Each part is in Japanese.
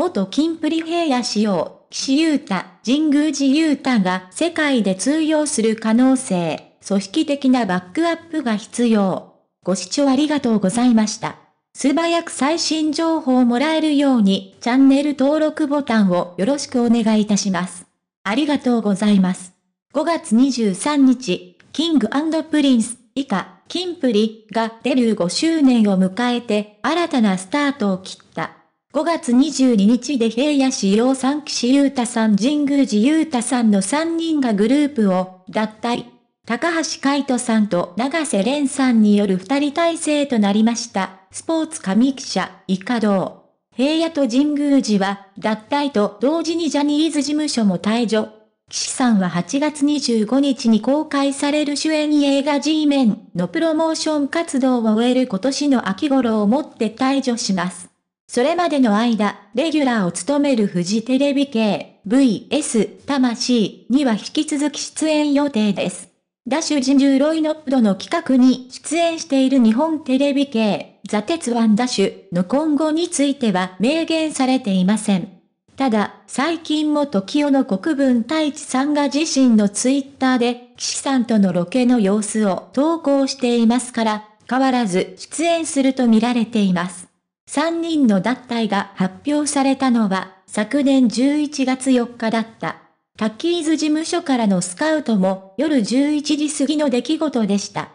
元金プリ平野仕様、岸優太、神宮寺優太が世界で通用する可能性、組織的なバックアップが必要。ご視聴ありがとうございました。素早く最新情報をもらえるように、チャンネル登録ボタンをよろしくお願いいたします。ありがとうございます。5月23日、キングプリンス以下、キンプリがデビュー5周年を迎えて新たなスタートを切った。5月22日で平野市陽三岸優太さん神宮寺優太さんの3人がグループを脱退。高橋海人さんと長瀬廉さんによる2人体制となりました。スポーツ上記者、以下道。平野と神宮寺は脱退と同時にジャニーズ事務所も退場。岸さんは8月25日に公開される主演映画 G メンのプロモーション活動を終える今年の秋頃をもって退場します。それまでの間、レギュラーを務めるフジテレビ系 VS 魂には引き続き出演予定です。ダッシュ人獣ロイノップドの企画に出演している日本テレビ系ザ・鉄腕ダッシュの今後については明言されていません。ただ、最近も時代の国分太一さんが自身のツイッターで、岸さんとのロケの様子を投稿していますから、変わらず出演すると見られています。3人の脱退が発表されたのは昨年11月4日だった。タッキーズ事務所からのスカウトも夜11時過ぎの出来事でした。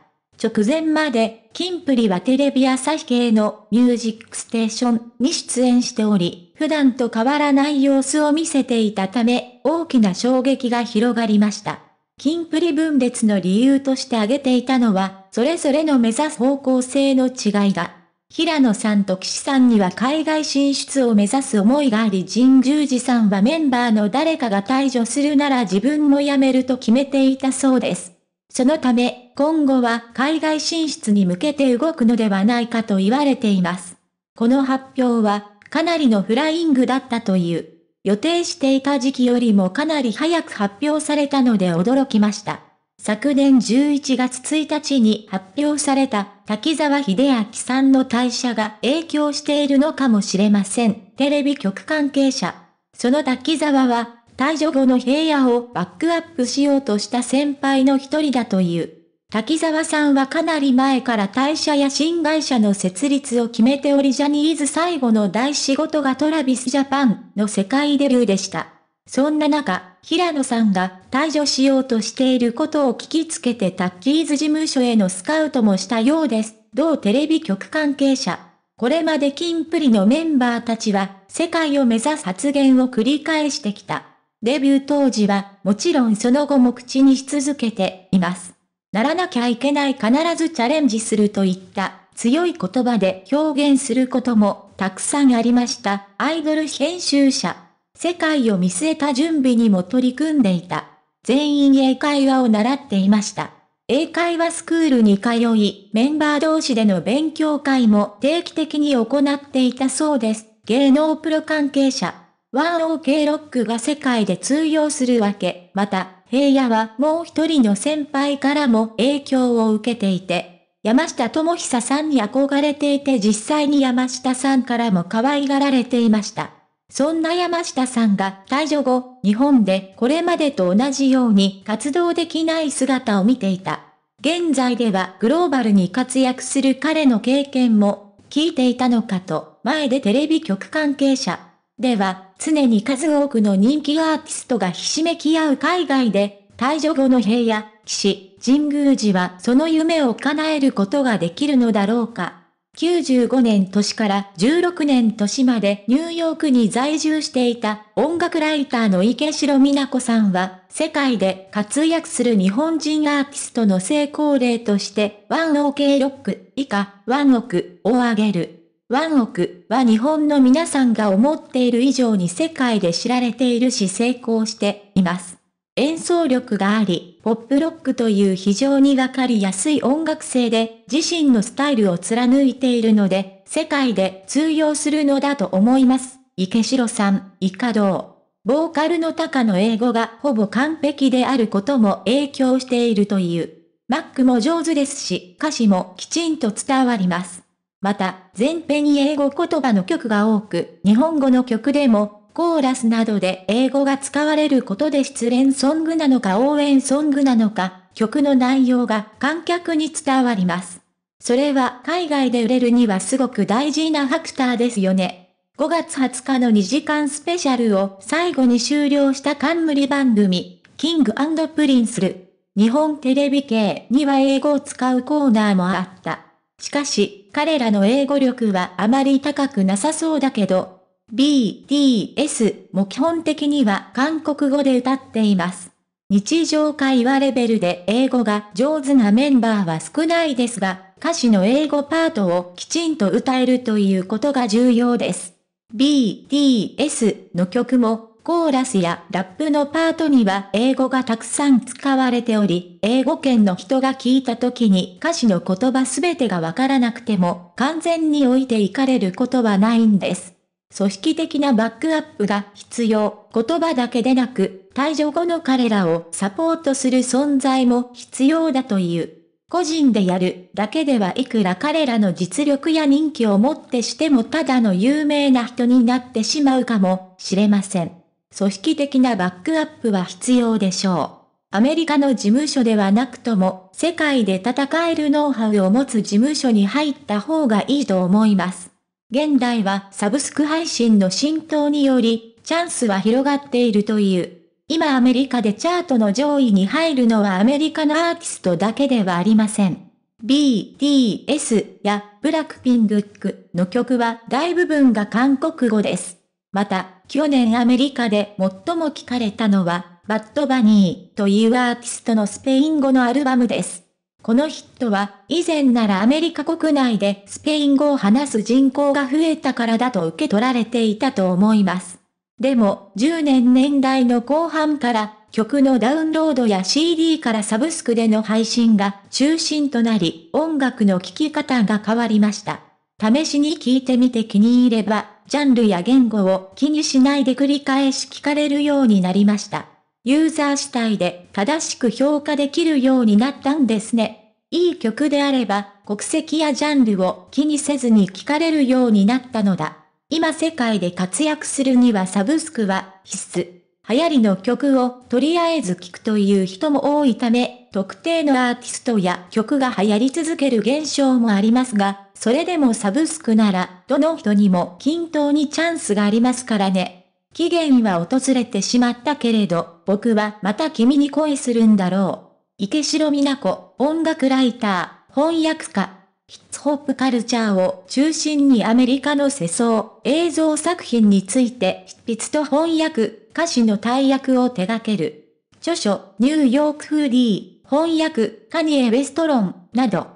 直前まで、キンプリはテレビ朝日系のミュージックステーションに出演しており、普段と変わらない様子を見せていたため、大きな衝撃が広がりました。キンプリ分裂の理由として挙げていたのは、それぞれの目指す方向性の違いが平野さんと岸さんには海外進出を目指す思いがあり神宮寺さんはメンバーの誰かが退場するなら自分も辞めると決めていたそうです。そのため、今後は海外進出に向けて動くのではないかと言われています。この発表は、かなりのフライングだったという。予定していた時期よりもかなり早く発表されたので驚きました。昨年11月1日に発表された滝沢秀明さんの退社が影響しているのかもしれません。テレビ局関係者。その滝沢は、退場後の平野をバックアップしようとした先輩の一人だという。滝沢さんはかなり前から退社や新会社の設立を決めておりジャニーズ最後の大仕事がトラビスジャパンの世界デビューでした。そんな中、平野さんが退場しようとしていることを聞きつけてタッキーズ事務所へのスカウトもしたようです。同テレビ局関係者。これまでキンプリのメンバーたちは、世界を目指す発言を繰り返してきた。デビュー当時は、もちろんその後も口にし続けています。ならなきゃいけない必ずチャレンジするといった強い言葉で表現することもたくさんありました。アイドル編集者。世界を見据えた準備にも取り組んでいた。全員英会話を習っていました。英会話スクールに通い、メンバー同士での勉強会も定期的に行っていたそうです。芸能プロ関係者。1OK ロックが世界で通用するわけ。また、平野はもう一人の先輩からも影響を受けていて、山下智久さんに憧れていて実際に山下さんからも可愛がられていました。そんな山下さんが退場後、日本でこれまでと同じように活動できない姿を見ていた。現在ではグローバルに活躍する彼の経験も聞いていたのかと、前でテレビ局関係者では常に数多くの人気アーティストがひしめき合う海外で、退場後の平野、騎士、神宮寺はその夢を叶えることができるのだろうか。95年年から16年年までニューヨークに在住していた音楽ライターの池城美奈子さんは世界で活躍する日本人アーティストの成功例としてワンオーケーロック以下ワンオクを挙げる。ワンオクは日本の皆さんが思っている以上に世界で知られているし成功しています。演奏力があり、ポップロックという非常にわかりやすい音楽性で、自身のスタイルを貫いているので、世界で通用するのだと思います。池城さん、イカどうボーカルの高の英語がほぼ完璧であることも影響しているという。マックも上手ですし、歌詞もきちんと伝わります。また、全編英語言葉の曲が多く、日本語の曲でも、コーラスなどで英語が使われることで失恋ソングなのか応援ソングなのか、曲の内容が観客に伝わります。それは海外で売れるにはすごく大事なファクターですよね。5月20日の2時間スペシャルを最後に終了した冠番組、キングプリンスル。日本テレビ系には英語を使うコーナーもあった。しかし、彼らの英語力はあまり高くなさそうだけど、BTS も基本的には韓国語で歌っています。日常会話レベルで英語が上手なメンバーは少ないですが、歌詞の英語パートをきちんと歌えるということが重要です。BTS の曲もコーラスやラップのパートには英語がたくさん使われており、英語圏の人が聞いた時に歌詞の言葉すべてがわからなくても完全に置いていかれることはないんです。組織的なバックアップが必要。言葉だけでなく、退場後の彼らをサポートする存在も必要だという。個人でやるだけではいくら彼らの実力や人気をもってしてもただの有名な人になってしまうかもしれません。組織的なバックアップは必要でしょう。アメリカの事務所ではなくとも、世界で戦えるノウハウを持つ事務所に入った方がいいと思います。現代はサブスク配信の浸透により、チャンスは広がっているという。今アメリカでチャートの上位に入るのはアメリカのアーティストだけではありません。BTS やブラックピングックの曲は大部分が韓国語です。また、去年アメリカで最も聞かれたのは、バッドバニーというアーティストのスペイン語のアルバムです。このヒットは以前ならアメリカ国内でスペイン語を話す人口が増えたからだと受け取られていたと思います。でも10年年代の後半から曲のダウンロードや CD からサブスクでの配信が中心となり音楽の聴き方が変わりました。試しに聴いてみて気に入ればジャンルや言語を気にしないで繰り返し聞かれるようになりました。ユーザー主体で正しく評価できるようになったんですね。いい曲であれば、国籍やジャンルを気にせずに聞かれるようになったのだ。今世界で活躍するにはサブスクは必須。流行りの曲をとりあえず聴くという人も多いため、特定のアーティストや曲が流行り続ける現象もありますが、それでもサブスクなら、どの人にも均等にチャンスがありますからね。期限は訪れてしまったけれど、僕はまた君に恋するんだろう。池城美奈子、音楽ライター、翻訳家、ヒッツホップカルチャーを中心にアメリカの世相、映像作品について執筆と翻訳、歌詞の大役を手掛ける。著書、ニューヨークフーディー、翻訳、カニエ・ウェストロン、など、